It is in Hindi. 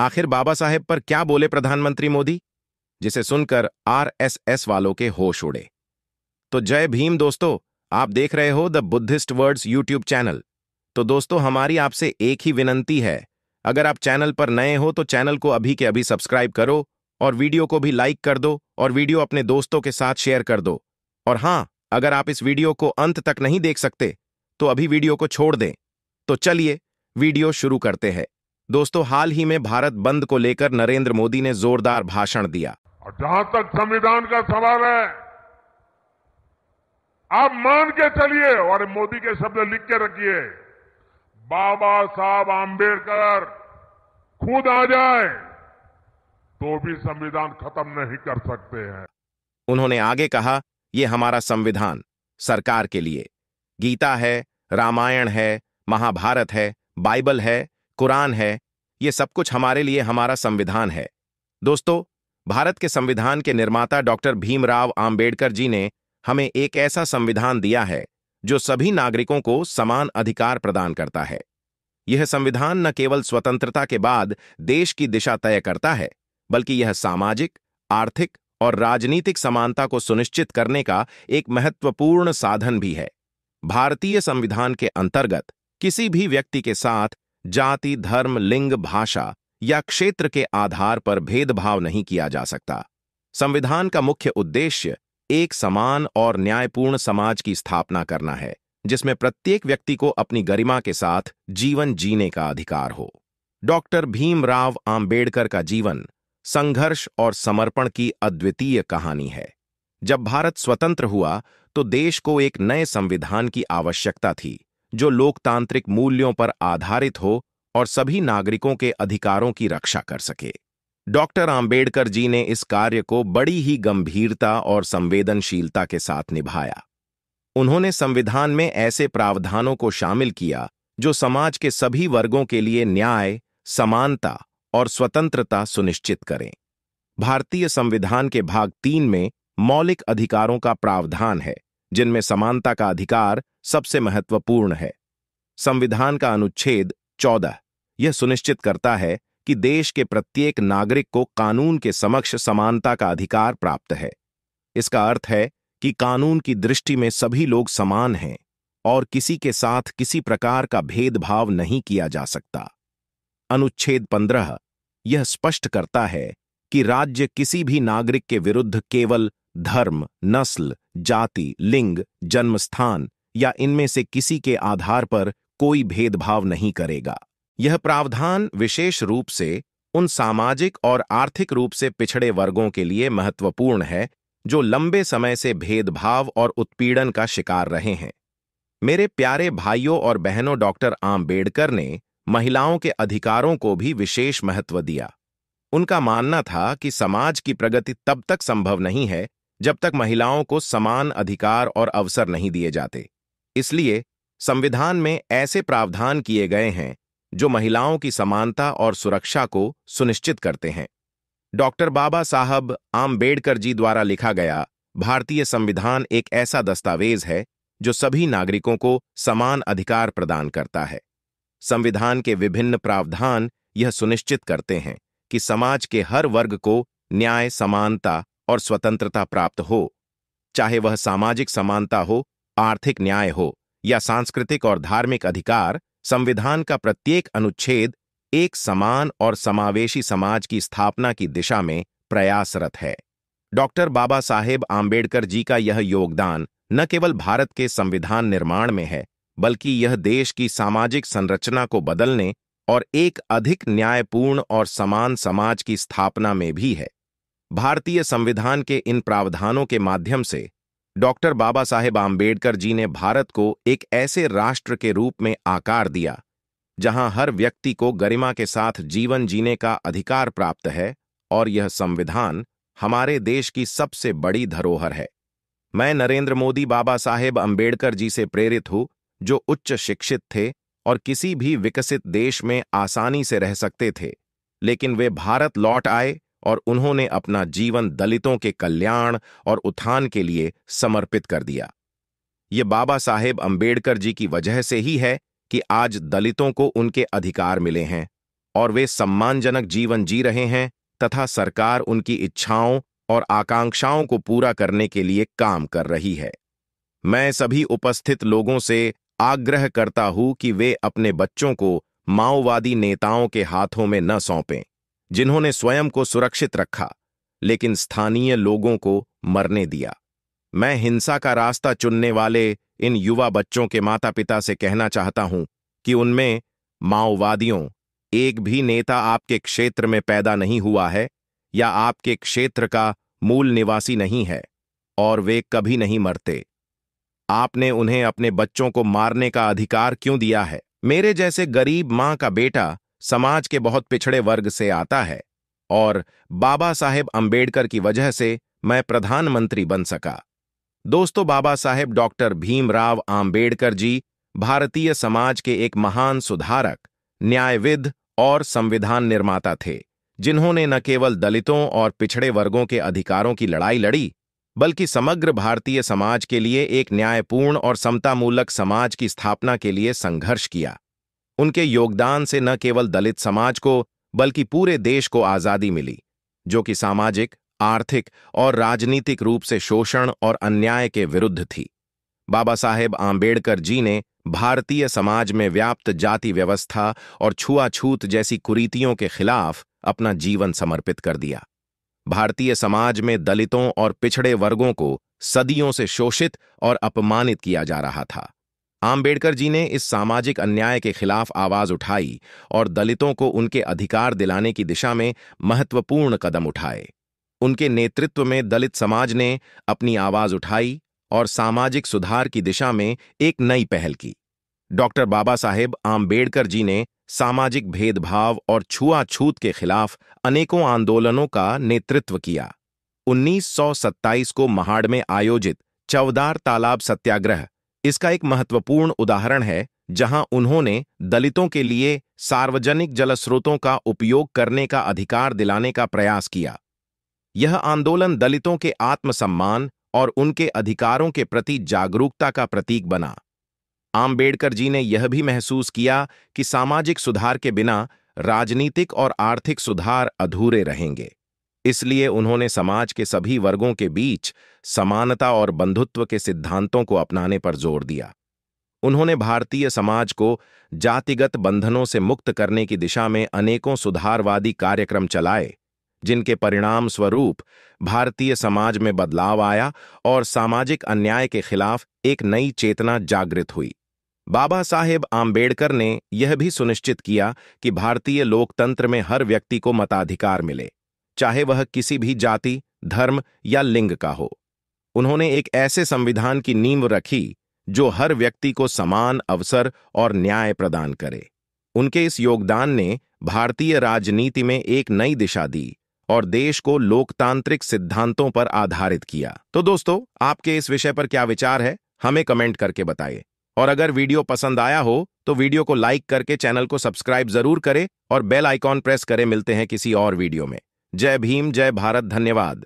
आखिर बाबा साहेब पर क्या बोले प्रधानमंत्री मोदी जिसे सुनकर आरएसएस वालों के होश उड़े तो जय भीम दोस्तों आप देख रहे हो the Buddhist words YouTube channel तो दोस्तों हमारी आपसे एक ही विनंती है अगर आप चैनल पर नए हो तो चैनल को अभी के अभी सब्सक्राइब करो और वीडियो को भी लाइक कर दो और वीडियो अपने दोस्तों के साथ शेयर कर दो और हां अगर आप इस वीडियो को अंत तक नहीं देख सकते तो अभी वीडियो को छोड़ दें तो चलिए वीडियो शुरू करते हैं दोस्तों हाल ही में भारत बंद को लेकर नरेंद्र मोदी ने जोरदार भाषण दिया और जहां तक संविधान का सवाल है आप मान के चलिए और मोदी के शब्द लिख के रखिए बाबा साहब आंबेडकर खुद आ जाए तो भी संविधान खत्म नहीं कर सकते हैं उन्होंने आगे कहा यह हमारा संविधान सरकार के लिए गीता है रामायण है महाभारत है बाइबल है कुरान है ये सब कुछ हमारे लिए हमारा संविधान है दोस्तों भारत के संविधान के निर्माता डॉक्टर भीमराव आम्बेडकर जी ने हमें एक ऐसा संविधान दिया है जो सभी नागरिकों को समान अधिकार प्रदान करता है यह संविधान न केवल स्वतंत्रता के बाद देश की दिशा तय करता है बल्कि यह सामाजिक आर्थिक और राजनीतिक समानता को सुनिश्चित करने का एक महत्वपूर्ण साधन भी है भारतीय संविधान के अंतर्गत किसी भी व्यक्ति के साथ जाति धर्म लिंग भाषा या क्षेत्र के आधार पर भेदभाव नहीं किया जा सकता संविधान का मुख्य उद्देश्य एक समान और न्यायपूर्ण समाज की स्थापना करना है जिसमें प्रत्येक व्यक्ति को अपनी गरिमा के साथ जीवन जीने का अधिकार हो डॉक्टर भीमराव आम्बेडकर का जीवन संघर्ष और समर्पण की अद्वितीय कहानी है जब भारत स्वतंत्र हुआ तो देश को एक नए संविधान की आवश्यकता थी जो लोकतांत्रिक मूल्यों पर आधारित हो और सभी नागरिकों के अधिकारों की रक्षा कर सके डॉक्टर आम्बेडकर जी ने इस कार्य को बड़ी ही गंभीरता और संवेदनशीलता के साथ निभाया उन्होंने संविधान में ऐसे प्रावधानों को शामिल किया जो समाज के सभी वर्गों के लिए न्याय समानता और स्वतंत्रता सुनिश्चित करें भारतीय संविधान के भाग तीन में मौलिक अधिकारों का प्रावधान है जिनमें समानता का अधिकार सबसे महत्वपूर्ण है संविधान का अनुच्छेद चौदह यह सुनिश्चित करता है कि देश के प्रत्येक नागरिक को कानून के समक्ष समानता का अधिकार प्राप्त है इसका अर्थ है कि कानून की दृष्टि में सभी लोग समान हैं और किसी के साथ किसी प्रकार का भेदभाव नहीं किया जा सकता अनुच्छेद पंद्रह यह स्पष्ट करता है कि राज्य किसी भी नागरिक के विरुद्ध केवल धर्म नस्ल जाति लिंग जन्मस्थान या इनमें से किसी के आधार पर कोई भेदभाव नहीं करेगा यह प्रावधान विशेष रूप से उन सामाजिक और आर्थिक रूप से पिछड़े वर्गों के लिए महत्वपूर्ण है जो लंबे समय से भेदभाव और उत्पीड़न का शिकार रहे हैं मेरे प्यारे भाइयों और बहनों डॉक्टर आम्बेडकर ने महिलाओं के अधिकारों को भी विशेष महत्व दिया उनका मानना था कि समाज की प्रगति तब तक संभव नहीं है जब तक महिलाओं को समान अधिकार और अवसर नहीं दिए जाते इसलिए संविधान में ऐसे प्रावधान किए गए हैं जो महिलाओं की समानता और सुरक्षा को सुनिश्चित करते हैं डॉक्टर बाबा साहब आम्बेडकर जी द्वारा लिखा गया भारतीय संविधान एक ऐसा दस्तावेज है जो सभी नागरिकों को समान अधिकार प्रदान करता है संविधान के विभिन्न प्रावधान यह सुनिश्चित करते हैं कि समाज के हर वर्ग को न्याय समानता और स्वतंत्रता प्राप्त हो चाहे वह सामाजिक समानता हो आर्थिक न्याय हो या सांस्कृतिक और धार्मिक अधिकार संविधान का प्रत्येक अनुच्छेद एक समान और समावेशी समाज की स्थापना की दिशा में प्रयासरत है डॉक्टर बाबा साहेब आम्बेडकर जी का यह योगदान न केवल भारत के संविधान निर्माण में है बल्कि यह देश की सामाजिक संरचना को बदलने और एक अधिक न्यायपूर्ण और समान समाज की स्थापना में भी है भारतीय संविधान के इन प्रावधानों के माध्यम से डॉक्टर बाबा साहेब आम्बेडकर जी ने भारत को एक ऐसे राष्ट्र के रूप में आकार दिया जहां हर व्यक्ति को गरिमा के साथ जीवन जीने का अधिकार प्राप्त है और यह संविधान हमारे देश की सबसे बड़ी धरोहर है मैं नरेंद्र मोदी बाबा साहेब अम्बेडकर जी से प्रेरित हूँ जो उच्च शिक्षित थे और किसी भी विकसित देश में आसानी से रह सकते थे लेकिन वे भारत लौट आए और उन्होंने अपना जीवन दलितों के कल्याण और उत्थान के लिए समर्पित कर दिया ये बाबा साहेब अंबेडकर जी की वजह से ही है कि आज दलितों को उनके अधिकार मिले हैं और वे सम्मानजनक जीवन जी रहे हैं तथा सरकार उनकी इच्छाओं और आकांक्षाओं को पूरा करने के लिए काम कर रही है मैं सभी उपस्थित लोगों से आग्रह करता हूं कि वे अपने बच्चों को माओवादी नेताओं के हाथों में न सौंपें जिन्होंने स्वयं को सुरक्षित रखा लेकिन स्थानीय लोगों को मरने दिया मैं हिंसा का रास्ता चुनने वाले इन युवा बच्चों के माता पिता से कहना चाहता हूं कि उनमें माओवादियों एक भी नेता आपके क्षेत्र में पैदा नहीं हुआ है या आपके क्षेत्र का मूल निवासी नहीं है और वे कभी नहीं मरते आपने उन्हें अपने बच्चों को मारने का अधिकार क्यों दिया है मेरे जैसे गरीब मां का बेटा समाज के बहुत पिछड़े वर्ग से आता है और बाबा साहेब अम्बेडकर की वजह से मैं प्रधानमंत्री बन सका दोस्तों बाबा साहेब डॉक्टर भीमराव आम्बेडकर जी भारतीय समाज के एक महान सुधारक न्यायविद और संविधान निर्माता थे जिन्होंने न केवल दलितों और पिछड़े वर्गों के अधिकारों की लड़ाई लड़ी बल्कि समग्र भारतीय समाज के लिए एक न्यायपूर्ण और समतामूलक समाज की स्थापना के लिए संघर्ष किया उनके योगदान से न केवल दलित समाज को बल्कि पूरे देश को आज़ादी मिली जो कि सामाजिक आर्थिक और राजनीतिक रूप से शोषण और अन्याय के विरुद्ध थी बाबा साहेब आम्बेडकर जी ने भारतीय समाज में व्याप्त जाति व्यवस्था और छुआछूत जैसी कुरीतियों के खिलाफ अपना जीवन समर्पित कर दिया भारतीय समाज में दलितों और पिछड़े वर्गों को सदियों से शोषित और अपमानित किया जा रहा था आम्बेडकर जी ने इस सामाजिक अन्याय के खिलाफ आवाज उठाई और दलितों को उनके अधिकार दिलाने की दिशा में महत्वपूर्ण कदम उठाए उनके नेतृत्व में दलित समाज ने अपनी आवाज उठाई और सामाजिक सुधार की दिशा में एक नई पहल की डॉक्टर बाबा साहेब आम्बेडकर जी ने सामाजिक भेदभाव और छुआछूत के खिलाफ अनेकों आंदोलनों का नेतृत्व किया 1927 को महाड़ में आयोजित चवदार तालाब सत्याग्रह इसका एक महत्वपूर्ण उदाहरण है जहां उन्होंने दलितों के लिए सार्वजनिक जलस्रोतों का उपयोग करने का अधिकार दिलाने का प्रयास किया यह आंदोलन दलितों के आत्मसम्मान और उनके अधिकारों के प्रति जागरूकता का प्रतीक बना आम्बेडकर जी ने यह भी महसूस किया कि सामाजिक सुधार के बिना राजनीतिक और आर्थिक सुधार अधूरे रहेंगे इसलिए उन्होंने समाज के सभी वर्गों के बीच समानता और बंधुत्व के सिद्धांतों को अपनाने पर जोर दिया उन्होंने भारतीय समाज को जातिगत बंधनों से मुक्त करने की दिशा में अनेकों सुधारवादी कार्यक्रम चलाए जिनके परिणाम स्वरूप भारतीय समाज में बदलाव आया और सामाजिक अन्याय के खिलाफ एक नई चेतना जागृत हुई बाबा साहेब आम्बेडकर ने यह भी सुनिश्चित किया कि भारतीय लोकतंत्र में हर व्यक्ति को मताधिकार मिले चाहे वह किसी भी जाति धर्म या लिंग का हो उन्होंने एक ऐसे संविधान की नींव रखी जो हर व्यक्ति को समान अवसर और न्याय प्रदान करे उनके इस योगदान ने भारतीय राजनीति में एक नई दिशा दी और देश को लोकतांत्रिक सिद्धांतों पर आधारित किया तो दोस्तों आपके इस विषय पर क्या विचार है हमें कमेंट करके बताइए और अगर वीडियो पसंद आया हो तो वीडियो को लाइक करके चैनल को सब्सक्राइब जरूर करें और बेल आइकॉन प्रेस करें मिलते हैं किसी और वीडियो में जय भीम जय भारत धन्यवाद